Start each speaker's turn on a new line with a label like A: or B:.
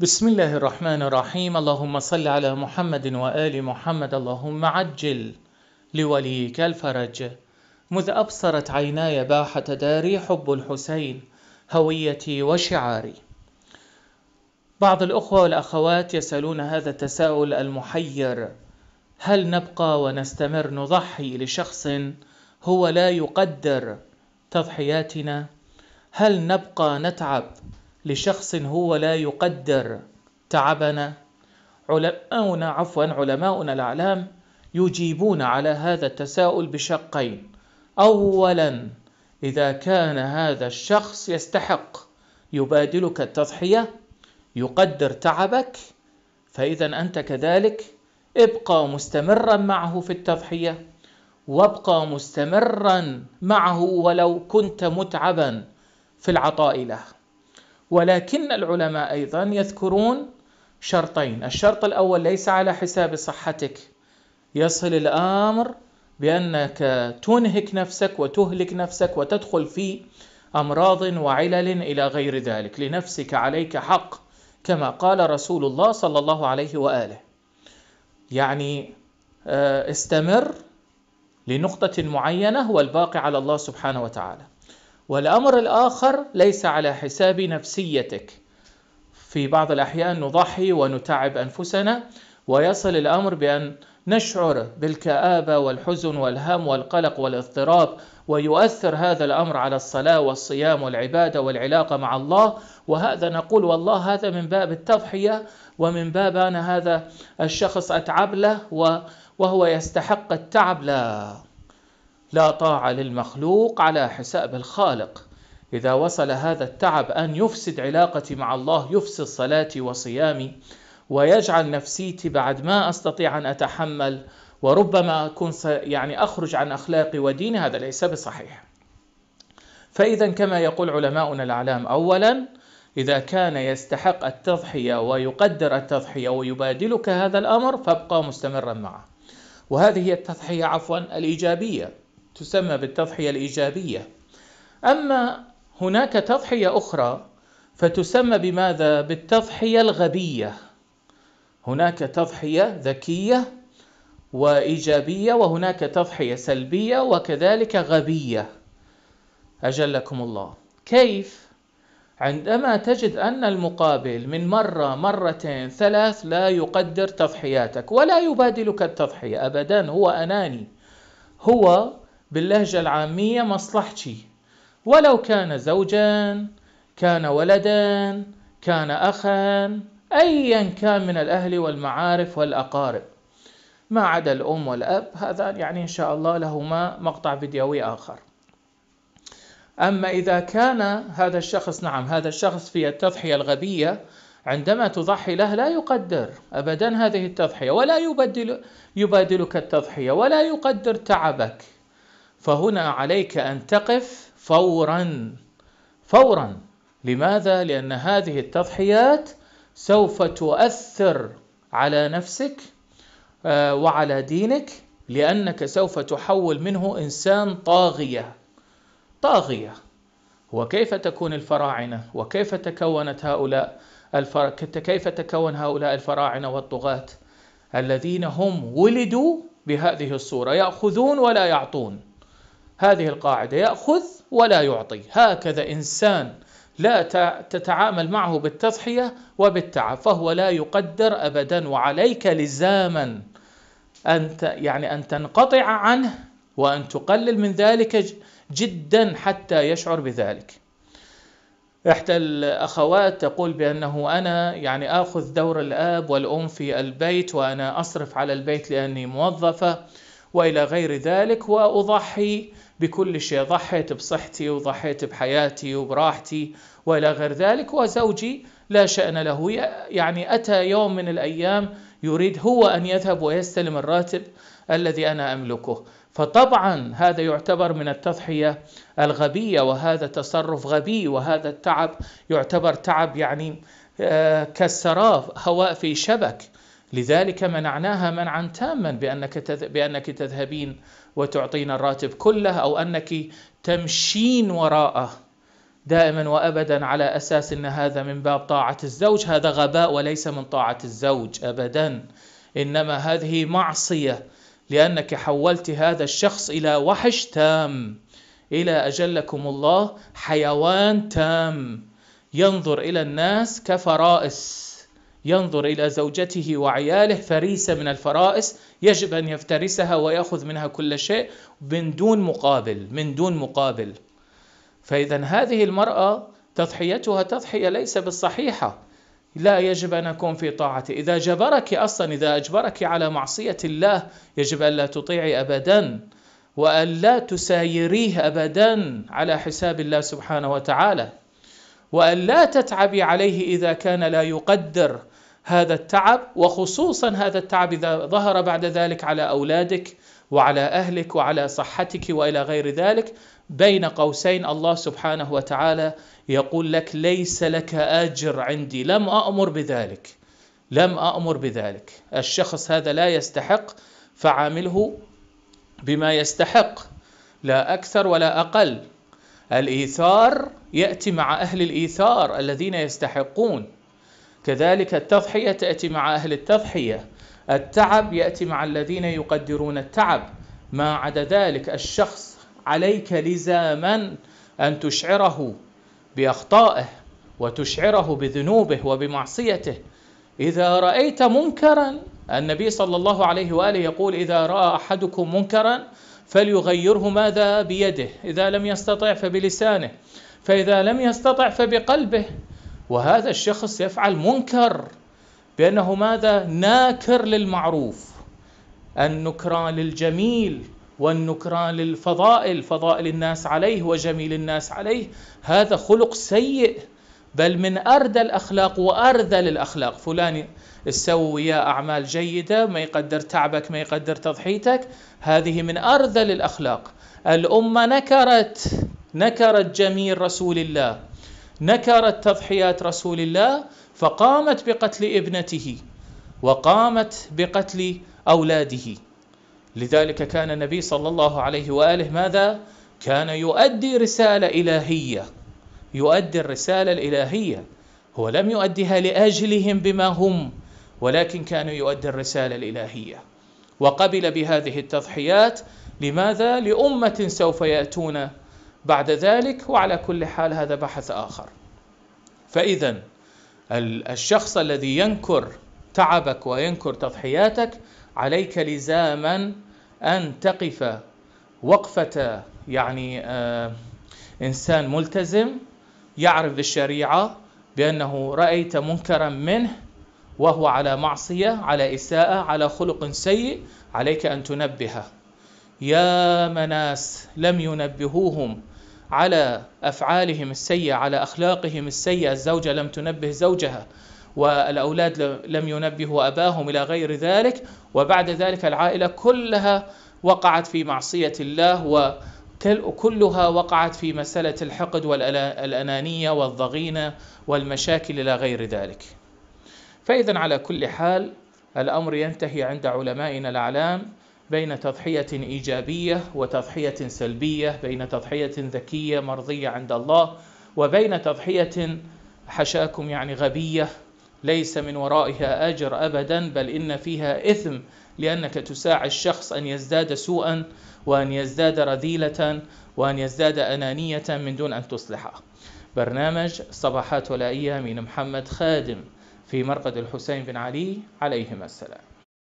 A: بسم الله الرحمن الرحيم اللهم صل على محمد وآل محمد اللهم عجل لوليك الفرج مذ أبصرت عيناي باحة داري حب الحسين هويتي وشعاري بعض الأخوة والأخوات يسألون هذا التساؤل المحير هل نبقى ونستمر نضحي لشخص هو لا يقدر تضحياتنا؟ هل نبقى نتعب لشخص هو لا يقدر تعبنا علماؤنا عفوا علماؤنا الأعلام يجيبون على هذا التساؤل بشقين أولا إذا كان هذا الشخص يستحق يبادلك التضحية يقدر تعبك فإذا أنت كذلك ابقى مستمرا معه في التضحية وابقى مستمرا معه ولو كنت متعبا في العطاء له ولكن العلماء أيضا يذكرون شرطين الشرط الأول ليس على حساب صحتك يصل الأمر بأنك تنهك نفسك وتهلك نفسك وتدخل في أمراض وعلل إلى غير ذلك لنفسك عليك حق كما قال رسول الله صلى الله عليه وآله يعني آه، استمر لنقطة معينة والباقي على الله سبحانه وتعالى والأمر الآخر ليس على حساب نفسيتك في بعض الأحيان نضحي ونتعب أنفسنا ويصل الأمر بأن نشعر بالكآبة والحزن والهم والقلق والاضطراب ويؤثر هذا الأمر على الصلاة والصيام والعبادة والعلاقة مع الله وهذا نقول والله هذا من باب التضحية ومن باب أنا هذا الشخص أتعب له وهو يستحق التعب له لا طاعة للمخلوق على حساب الخالق إذا وصل هذا التعب أن يفسد علاقتي مع الله يفسد صلاتي وصيامي ويجعل نفسيتي بعد ما أستطيع أن أتحمل وربما أكون يعني أخرج عن أخلاقي وديني هذا ليس بصحيح فإذا كما يقول علماؤنا الأعلام أولا إذا كان يستحق التضحية ويقدر التضحية ويبادلك هذا الأمر فابقى مستمرا معه وهذه هي التضحية عفوا الإيجابية تسمى بالتضحية الإيجابية أما هناك تضحية أخرى فتسمى بماذا؟ بالتضحية الغبية هناك تضحية ذكية وإيجابية وهناك تضحية سلبية وكذلك غبية أجلكم الله كيف؟ عندما تجد أن المقابل من مرة مرتين ثلاث لا يقدر تضحياتك ولا يبادلك التضحية أبدا هو أناني هو باللهجة العامية مصلحتي ولو كان زوجا كان ولدا كان أخا أيا كان من الأهل والمعارف والأقارب ما عدا الأم والأب هذا يعني إن شاء الله لهما مقطع فيديوي آخر أما إذا كان هذا الشخص نعم هذا الشخص في التضحية الغبية عندما تضحي له لا يقدر أبدا هذه التضحية ولا يبدل يبادلك التضحية ولا يقدر تعبك فهنا عليك أن تقف فورا فورا لماذا؟ لأن هذه التضحيات سوف تؤثر على نفسك آه، وعلى دينك لأنك سوف تحول منه إنسان طاغية طاغية وكيف تكون الفراعنة وكيف تكونت هؤلاء الفرا... كيف تكون هؤلاء الفراعنة والطغاة الذين هم ولدوا بهذه الصورة يأخذون ولا يعطون هذه القاعدة يأخذ ولا يعطي هكذا إنسان لا تتعامل معه بالتضحية وبالتعب فهو لا يقدر أبدا وعليك لزاما أن يعني أن تنقطع عنه وأن تقلل من ذلك جدا حتى يشعر بذلك إحدى الأخوات تقول بأنه أنا يعني آخذ دور الآب والأم في البيت وأنا أصرف على البيت لأني موظفة والى غير ذلك واضحي بكل شيء ضحيت بصحتي وضحيت بحياتي وبراحتي والى غير ذلك وزوجي لا شان له يعني اتى يوم من الايام يريد هو ان يذهب ويستلم الراتب الذي انا املكه فطبعا هذا يعتبر من التضحيه الغبيه وهذا تصرف غبي وهذا التعب يعتبر تعب يعني آه، كالسراب هواء في شبك لذلك منعناها منعا تاما بأنك, بأنك تذهبين وتعطين الراتب كله أو أنك تمشين وراءه دائما وابدا على اساس ان هذا من باب طاعه الزوج هذا غباء وليس من طاعه الزوج ابدا انما هذه معصيه لانك حولت هذا الشخص الى وحش تام الى اجلكم الله حيوان تام ينظر الى الناس كفرائس ينظر إلى زوجته وعياله فريسة من الفرائس يجب أن يفترسها ويأخذ منها كل شيء من دون مقابل من دون مقابل فإذا هذه المرأة تضحيتها تضحية ليس بالصحيحة لا يجب أن أكون في طاعته إذا جبرك أصلا إذا أجبرك على معصية الله يجب أن لا تطيعي أبدا وأن لا تسايريه أبدا على حساب الله سبحانه وتعالى وأن لا تتعبي عليه إذا كان لا يقدر هذا التعب وخصوصا هذا التعب اذا ظهر بعد ذلك على اولادك وعلى اهلك وعلى صحتك والى غير ذلك بين قوسين الله سبحانه وتعالى يقول لك ليس لك اجر عندي لم اامر بذلك لم امر بذلك الشخص هذا لا يستحق فعامله بما يستحق لا اكثر ولا اقل الايثار ياتي مع اهل الايثار الذين يستحقون كذلك التضحية تأتي مع أهل التضحية التعب يأتي مع الذين يقدرون التعب ما عدا ذلك الشخص عليك لزاما أن تشعره بأخطائه وتشعره بذنوبه وبمعصيته إذا رأيت منكرا النبي صلى الله عليه وآله يقول إذا رأى أحدكم منكرا فليغيره ماذا بيده إذا لم يستطع فبلسانه فإذا لم يستطع فبقلبه وهذا الشخص يفعل منكر بأنه ماذا ناكر للمعروف النكران للجميل والنكران للفضائل فضائل الناس عليه وجميل الناس عليه هذا خلق سيء بل من أردى الأخلاق وأرذل الأخلاق فلان يسوي أعمال جيدة ما يقدر تعبك ما يقدر تضحيتك هذه من أرذل الأخلاق الأمة نكرت نكرت جميل رسول الله نكرت تضحيات رسول الله فقامت بقتل ابنته وقامت بقتل اولاده لذلك كان النبي صلى الله عليه واله ماذا كان يؤدي رساله الهيه يؤدي الرساله الالهيه هو لم يؤديها لاجلهم بما هم ولكن كان يؤدي الرساله الالهيه وقبل بهذه التضحيات لماذا لامه سوف ياتون بعد ذلك وعلى كل حال هذا بحث آخر فإذا الشخص الذي ينكر تعبك وينكر تضحياتك عليك لزاما أن تقف وقفة يعني آه، إنسان ملتزم يعرف بالشريعة بأنه رأيت منكرا منه وهو على معصية على إساءة على خلق سيء عليك أن تنبهه يا مناس لم ينبهوهم على افعالهم السيئه على اخلاقهم السيئه الزوجه لم تنبه زوجها والاولاد لم ينبهوا اباهم الى غير ذلك وبعد ذلك العائله كلها وقعت في معصيه الله وكلها وقعت في مساله الحقد والانانيه والضغينه والمشاكل الى غير ذلك. فاذا على كل حال الامر ينتهي عند علمائنا الاعلام بين تضحية إيجابية وتضحية سلبية بين تضحية ذكية مرضية عند الله وبين تضحية حشاكم يعني غبية ليس من ورائها اجر ابدا بل ان فيها اثم لانك تساعد الشخص ان يزداد سوءا وان يزداد رذيله وان يزداد انانيه من دون ان تصلحه. برنامج صباحات ولائية من محمد خادم في مرقد الحسين بن علي عليهما السلام.